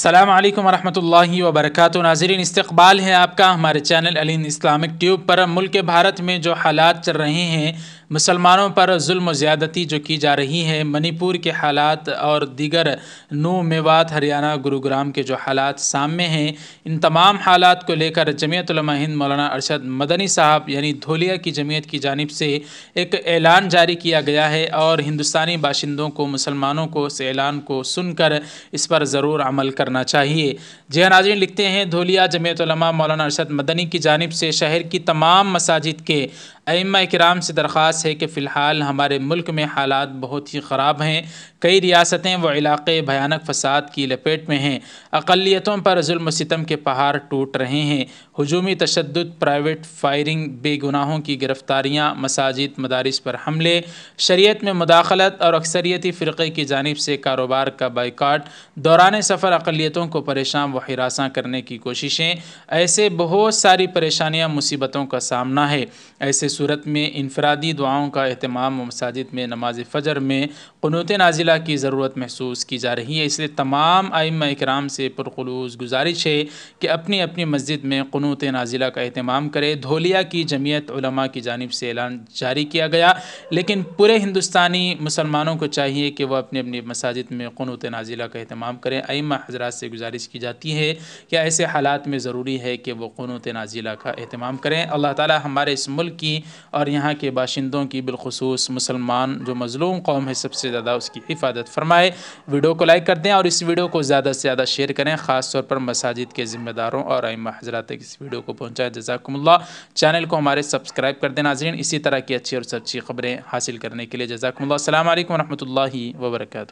السلام علیکم ورحمۃ اللہ وبرکاتہ ناظرین استقبال ہے آپ کا ہمارے چینل علین اسلامک ٹیوب پر ملک بھارت میں جو حالات چل رہے ہیں مسلمانوں پر ظلم و زیادتی جو کی جا رہی ہے منی پور کے حالات اور دیگر نو میوات ہریانہ گروگرام کے جو حالات سامنے ہیں ان تمام حالات کو لے کر جمعیت علماء ہند مولانا ارشد مدنی صاحب یعنی دھولیہ کی جمعیت کی جانب سے ایک اعلان جاری کیا گیا ہے اور ہندوستانی باشندوں کو مسلمانوں کو اس اعلان کو سن کر اس پر ضرور عمل کر کرنا چاہیے جی ناظرین لکھتے ہیں دھولیا جمعیت علماء مولانا ارسد مدنی کی جانب سے شہر کی تمام مساجد کے سے درخواست ہے کہ فی الحال ہمارے ملک میں حالات بہت ہی خراب ہیں کئی ریاستیں و علاقے بھیانک فساد کی لپیٹ میں ہیں اقلیتوں پر ظلم و ستم کے پہاڑ ٹوٹ رہے ہیں ہجومی تشدد پرائیویٹ فائرنگ بے گناہوں کی گرفتاریاں مساجد مدارس پر حملے شریعت میں مداخلت اور اکثریتی فرقے کی جانب سے کاروبار کا بائیکاٹ دوران سفر اقلیتوں کو پریشان و ہراساں کرنے کی کوششیں ایسے بہت ساری پریشانیاں مصیبتوں کا سامنا ہے ایسے صورت میں انفرادی دعاؤں کا اہتمام و مساجد میں نماز فجر میں قنوط نازلہ کی ضرورت محسوس کی جا رہی ہے اس لیے تمام آئمہ اکرام سے پرخلوص گزارش ہے کہ اپنی اپنی مسجد میں قنوط نازلہ کا اہتمام کرے دھولیا کی جمعیت علماء کی جانب سے اعلان جاری کیا گیا لیکن پورے ہندوستانی مسلمانوں کو چاہیے کہ وہ اپنی اپنی مساجد میں قنوط نازلہ کا اہتمام کریں آئمہ حضرات حضرات سے گزارش کی جاتی ہے کہ ایسے حالات میں ضروری ہے کہ وہ قنوت نازلہ کا اہتمام کریں اللہ تعالی ہمارے اس ملک کی اور یہاں کے باشندوں کی بالخصوص مسلمان جو مظلوم قوم ہے سب سے زیادہ اس کی حفاظت فرمائے ویڈیو کو لائک کر دیں اور اس ویڈیو کو زیادہ سے زیادہ شیئر کریں خاص طور پر مساجد کے ذمہ داروں اور ائمہ حضرات تک اس ویڈیو کو پہنچائیں جزاکم اللہ چینل کو ہمارے سبسکرائب کر دیں ناظرین اسی طرح کی اچھی اور سچی خبریں حاصل کرنے کے لیے جزاکم اللہ السلام علیکم ورحمۃ اللہ وبرکاتہ